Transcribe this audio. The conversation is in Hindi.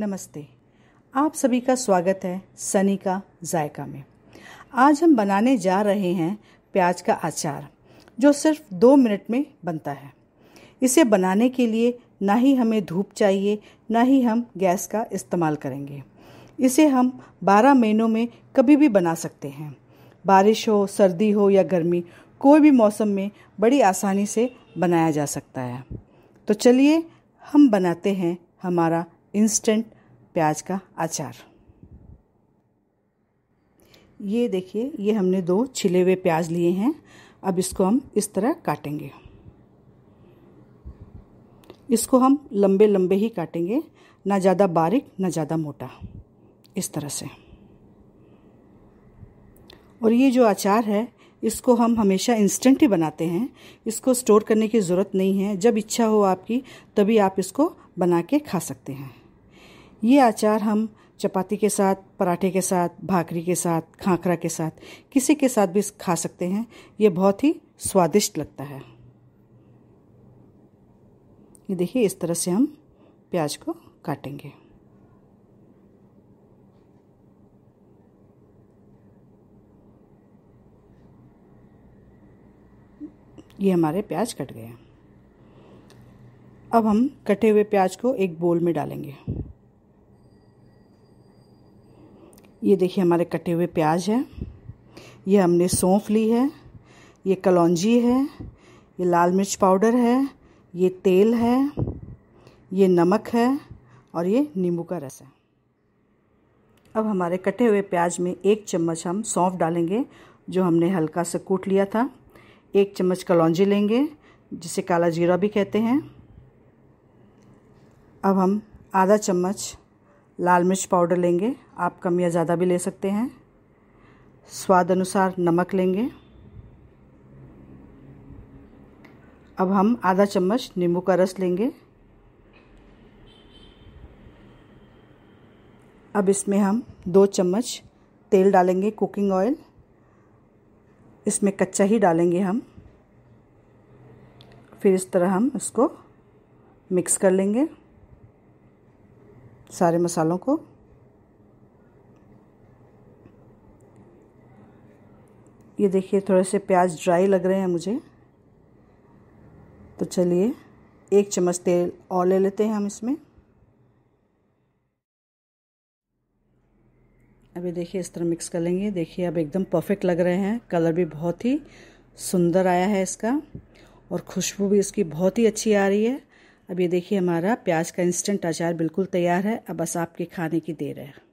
नमस्ते आप सभी का स्वागत है सनी का जायका में आज हम बनाने जा रहे हैं प्याज का अचार जो सिर्फ दो मिनट में बनता है इसे बनाने के लिए ना ही हमें धूप चाहिए ना ही हम गैस का इस्तेमाल करेंगे इसे हम 12 महीनों में कभी भी बना सकते हैं बारिश हो सर्दी हो या गर्मी कोई भी मौसम में बड़ी आसानी से बनाया जा सकता है तो चलिए हम बनाते हैं हमारा इंस्टेंट प्याज का अचार ये देखिए ये हमने दो छिले हुए प्याज लिए हैं अब इसको हम इस तरह काटेंगे इसको हम लंबे लंबे ही काटेंगे ना ज़्यादा बारीक ना ज़्यादा मोटा इस तरह से और ये जो अचार है इसको हम हमेशा इंस्टेंट ही बनाते हैं इसको स्टोर करने की ज़रूरत नहीं है जब इच्छा हो आपकी तभी आप इसको बना के खा सकते हैं ये अचार हम चपाती के साथ पराठे के साथ भाकरी के साथ खाखरा के साथ किसी के साथ भी खा सकते हैं ये बहुत ही स्वादिष्ट लगता है ये देखिए इस तरह से हम प्याज को काटेंगे ये हमारे प्याज कट गए अब हम कटे हुए प्याज को एक बोल में डालेंगे ये देखिए हमारे कटे हुए प्याज है ये हमने सौंफ ली है ये कलौजी है ये लाल मिर्च पाउडर है ये तेल है ये नमक है और ये नींबू का रस है अब हमारे कटे हुए प्याज में एक चम्मच हम सौंफ डालेंगे जो हमने हल्का सा कूट लिया था एक चम्मच कलौजी लेंगे जिसे काला जीरा भी कहते हैं अब हम आधा चम्मच लाल मिर्च पाउडर लेंगे आप कम या ज़्यादा भी ले सकते हैं स्वाद अनुसार नमक लेंगे अब हम आधा चम्मच नींबू का रस लेंगे अब इसमें हम दो चम्मच तेल डालेंगे कुकिंग ऑयल इसमें कच्चा ही डालेंगे हम फिर इस तरह हम इसको मिक्स कर लेंगे सारे मसालों को ये देखिए थोड़े से प्याज ड्राई लग रहे हैं मुझे तो चलिए एक चम्मच तेल और ले लेते हैं हम इसमें अभी देखिए इस तरह मिक्स कर लेंगे देखिए अब एकदम परफेक्ट लग रहे हैं कलर भी बहुत ही सुंदर आया है इसका और खुशबू भी इसकी बहुत ही अच्छी आ रही है अब ये देखिए हमारा प्याज का इंस्टेंट अचार बिल्कुल तैयार है अब बस आपके खाने की देर है